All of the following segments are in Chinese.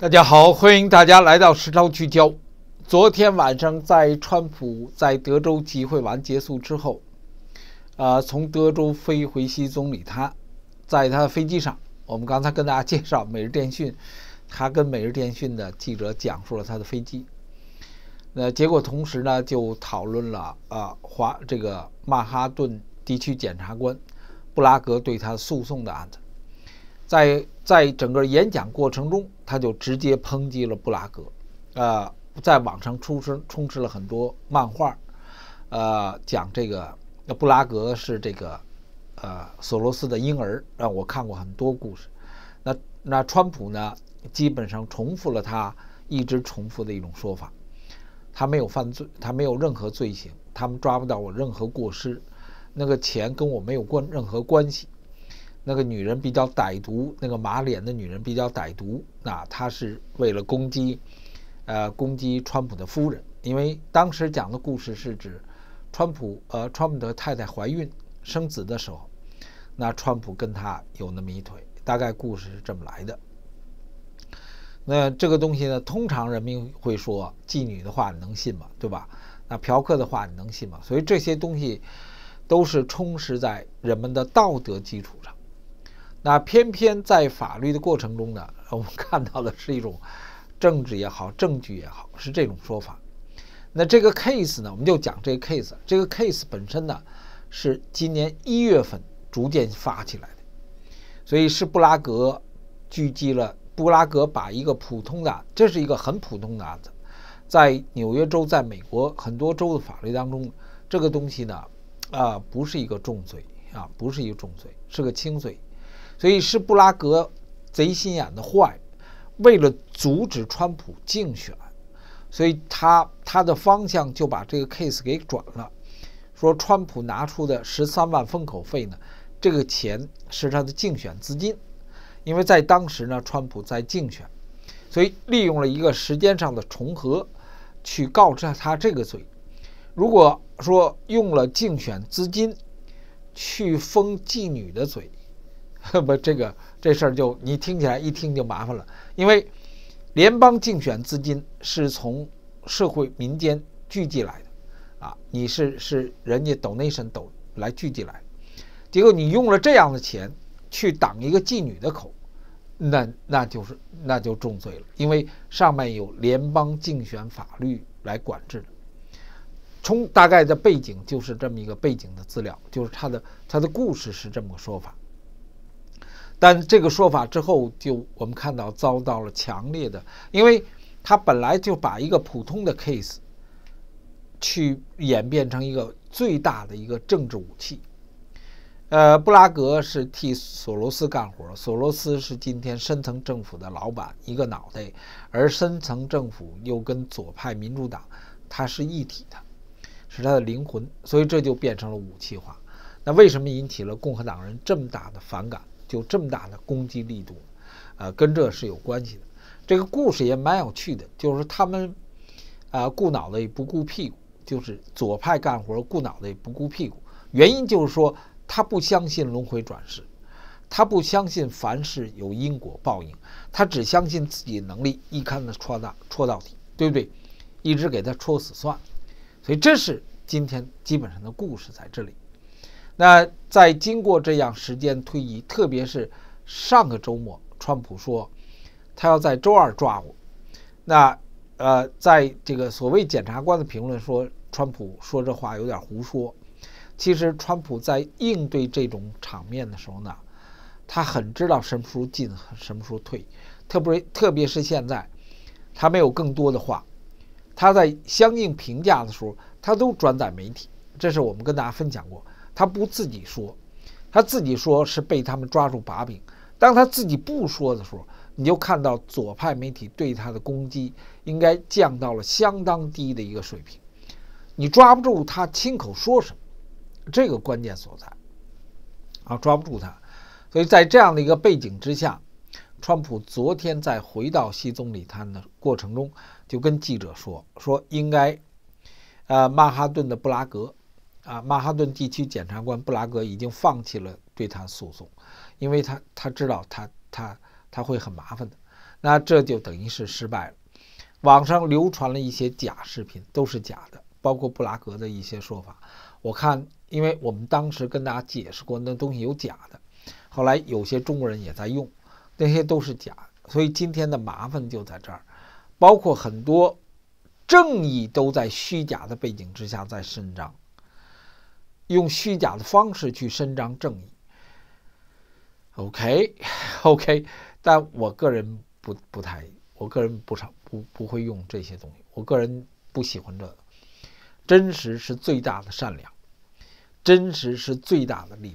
大家好，欢迎大家来到时招聚焦。昨天晚上，在川普在德州集会完结束之后，呃，从德州飞回西总理他，在他的飞机上，我们刚才跟大家介绍《每日电讯》，他跟《每日电讯》的记者讲述了他的飞机。那结果同时呢，就讨论了呃，华这个曼哈顿地区检察官布拉格对他诉讼的案子。在在整个演讲过程中，他就直接抨击了布拉格，呃，在网上出声充斥了很多漫画，呃，讲这个布拉格是这个，呃，索罗斯的婴儿，让我看过很多故事。那那川普呢，基本上重复了他一直重复的一种说法，他没有犯罪，他没有任何罪行，他们抓不到我任何过失，那个钱跟我没有关任何关系。那个女人比较歹毒，那个马脸的女人比较歹毒。那她是为了攻击，呃，攻击川普的夫人，因为当时讲的故事是指，川普呃，川普的太太怀孕生子的时候，那川普跟她有那么一腿。大概故事是这么来的。那这个东西呢，通常人民会说妓女的话你能信吗？对吧？那嫖客的话你能信吗？所以这些东西，都是充实在人们的道德基础上。那偏偏在法律的过程中呢，我们看到的是一种政治也好，证据也好，是这种说法。那这个 case 呢，我们就讲这个 case。这个 case 本身呢，是今年一月份逐渐发起来的，所以是布拉格狙击了。布拉格把一个普通的，这是一个很普通的案子，在纽约州，在美国很多州的法律当中，这个东西呢，啊，不是一个重罪啊，不是一个重罪，是个轻罪。所以是布拉格贼心眼的坏，为了阻止川普竞选，所以他他的方向就把这个 case 给转了，说川普拿出的十三万封口费呢，这个钱是他的竞选资金，因为在当时呢川普在竞选，所以利用了一个时间上的重合，去告知他这个罪，如果说用了竞选资金去封妓女的嘴。不，这个这事儿就你听起来一听就麻烦了，因为联邦竞选资金是从社会民间聚集来的，啊，你是是人家 donation 抖来聚集来结果你用了这样的钱去挡一个妓女的口，那那就是那就重罪了，因为上面有联邦竞选法律来管制的。从大概的背景就是这么一个背景的资料，就是他的他的故事是这么个说法。但这个说法之后，就我们看到遭到了强烈的，因为他本来就把一个普通的 case 去演变成一个最大的一个政治武器。呃，布拉格是替索罗斯干活，索罗斯是今天深层政府的老板，一个脑袋，而深层政府又跟左派民主党它是一体的，是他的灵魂，所以这就变成了武器化。那为什么引起了共和党人这么大的反感？就这么大的攻击力度，呃，跟这是有关系的。这个故事也蛮有趣的，就是他们，啊，顾脑袋也不顾屁股，就是左派干活顾脑袋也不顾屁股。原因就是说他不相信轮回转世，他不相信凡事有因果报应，他只相信自己能力，一竿子戳到戳到底，对不对？一直给他戳死算。所以这是今天基本上的故事在这里。那。在经过这样时间推移，特别是上个周末，川普说他要在周二抓我。那呃，在这个所谓检察官的评论说，川普说这话有点胡说。其实，川普在应对这种场面的时候呢，他很知道什么时候进，什么时候退。特别特别是现在，他没有更多的话。他在相应评价的时候，他都转载媒体。这是我们跟大家分享过。他不自己说，他自己说是被他们抓住把柄。当他自己不说的时候，你就看到左派媒体对他的攻击应该降到了相当低的一个水平。你抓不住他亲口说什么，这个关键所在啊，抓不住他。所以在这样的一个背景之下，川普昨天在回到西总理滩的过程中，就跟记者说说应该，呃，曼哈顿的布拉格。啊，曼哈顿地区检察官布拉格已经放弃了对他诉讼，因为他他知道他他他会很麻烦的。那这就等于是失败了。网上流传了一些假视频，都是假的，包括布拉格的一些说法。我看，因为我们当时跟大家解释过，那东西有假的。后来有些中国人也在用，那些都是假。所以今天的麻烦就在这儿，包括很多正义都在虚假的背景之下在伸张。用虚假的方式去伸张正义，OK，OK，但我个人不不太，我个人不常不不会用这些东西，我个人不喜欢这。个。真实是最大的善良，真实是最大的力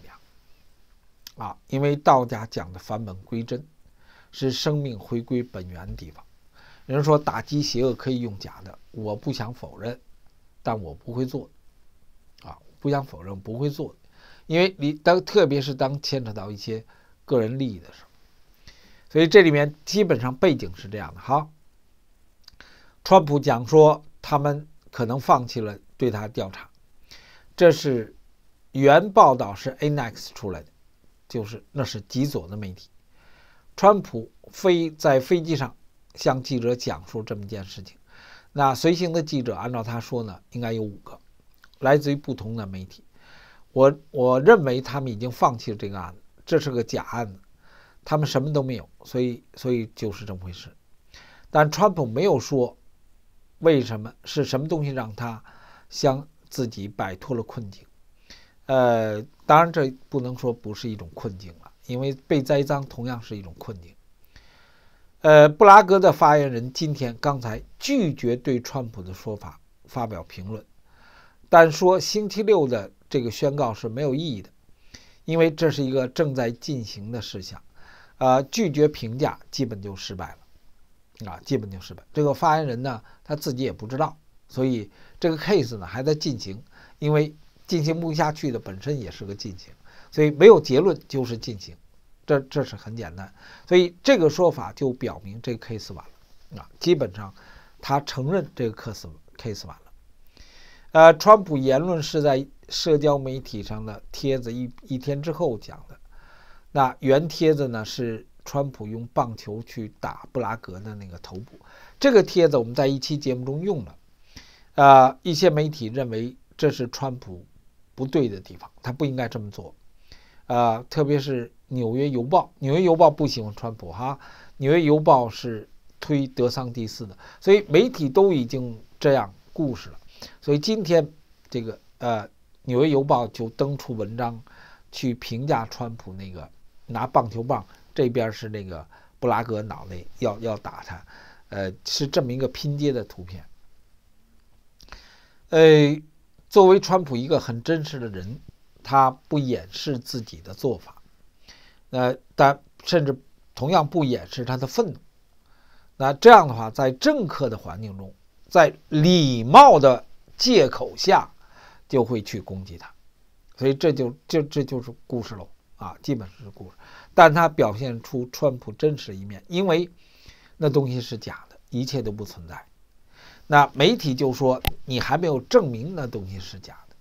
量，啊，因为道家讲的返本归真，是生命回归本源的地方。有人说打击邪恶可以用假的，我不想否认，但我不会做。互相否认不会做，因为你当特别是当牵扯到一些个人利益的时候，所以这里面基本上背景是这样的。好，川普讲说他们可能放弃了对他调查，这是原报道是 Anex 出来的，就是那是极左的媒体。川普飞在飞机上向记者讲述这么一件事情，那随行的记者按照他说呢，应该有五个。来自于不同的媒体，我我认为他们已经放弃了这个案子，这是个假案子，他们什么都没有，所以所以就是这么回事。但川普没有说为什么是什么东西让他向自己摆脱了困境。呃，当然这不能说不是一种困境了，因为被栽赃同样是一种困境。呃，布拉格的发言人今天刚才拒绝对川普的说法发表评论。但说星期六的这个宣告是没有意义的，因为这是一个正在进行的事项，呃，拒绝评价基本就失败了，啊，基本就失败。这个发言人呢，他自己也不知道，所以这个 case 呢还在进行，因为进行不下去的本身也是个进行，所以没有结论就是进行，这这是很简单。所以这个说法就表明这个 case 完了，啊，基本上他承认这个 case case 完了。呃，川普言论是在社交媒体上的帖子一一天之后讲的。那原帖子呢是川普用棒球去打布拉格的那个头部。这个帖子我们在一期节目中用了。呃，一些媒体认为这是川普不对的地方，他不应该这么做。呃，特别是《纽约邮报》，《纽约邮报》不喜欢川普哈，《纽约邮报》是推德桑蒂斯的，所以媒体都已经这样故事了。所以今天这个呃，《纽约邮报》就登出文章，去评价川普那个拿棒球棒这边是那个布拉格脑袋要要打他，呃，是这么一个拼接的图片。呃，作为川普一个很真实的人，他不掩饰自己的做法，呃，但甚至同样不掩饰他的愤怒。那这样的话，在政客的环境中。在礼貌的借口下，就会去攻击他，所以这就这这就是故事喽啊，基本是故事。但他表现出川普真实一面，因为那东西是假的，一切都不存在。那媒体就说你还没有证明那东西是假的，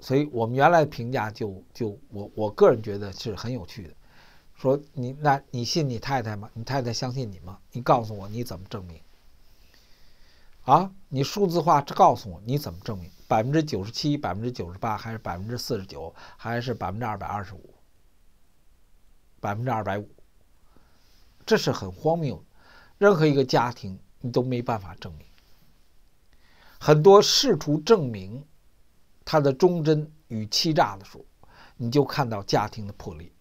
所以我们原来评价就就我我个人觉得是很有趣的，说你那你信你太太吗？你太太相信你吗？你告诉我你怎么证明？啊！你数字化，这告诉我你怎么证明百分之九十七、百分之九十八，还是百分之四十九，还是百分之二百二十五、百分之二百五？这是很荒谬。任何一个家庭你都没办法证明。很多试图证明他的忠贞与欺诈的时候，你就看到家庭的破裂。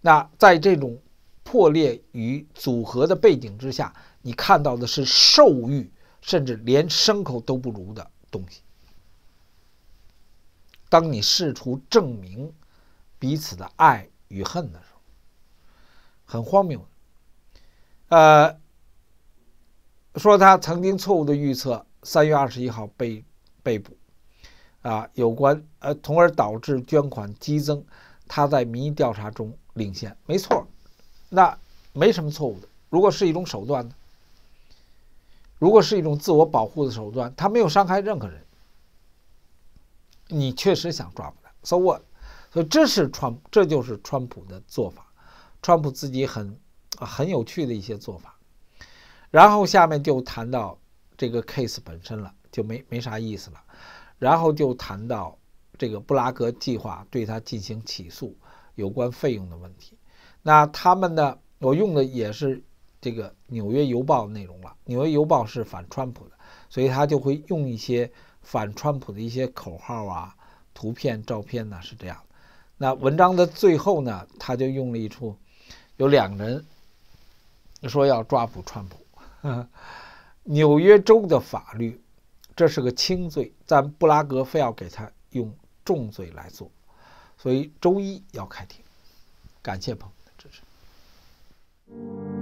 那在这种破裂与组合的背景之下，你看到的是兽欲。甚至连牲口都不如的东西。当你试图证明彼此的爱与恨的时候，很荒谬。呃，说他曾经错误的预测三月二十一号被被捕，啊，有关呃，从而导致捐款激增。他在民意调查中领先，没错，那没什么错误的。如果是一种手段呢？如果是一种自我保护的手段，他没有伤害任何人。你确实想抓捕他，so what？所以这是川，这就是川普的做法。川普自己很很有趣的一些做法。然后下面就谈到这个 case 本身了，就没没啥意思了。然后就谈到这个布拉格计划对他进行起诉有关费用的问题。那他们呢？我用的也是。这个《纽约邮报》内容了，《纽约邮报》是反川普的，所以他就会用一些反川普的一些口号啊、图片、照片呢，是这样。那文章的最后呢，他就用了一处，有两人说要抓捕川普。纽约州的法律，这是个轻罪，但布拉格非要给他用重罪来做，所以周一要开庭。感谢朋友们的支持。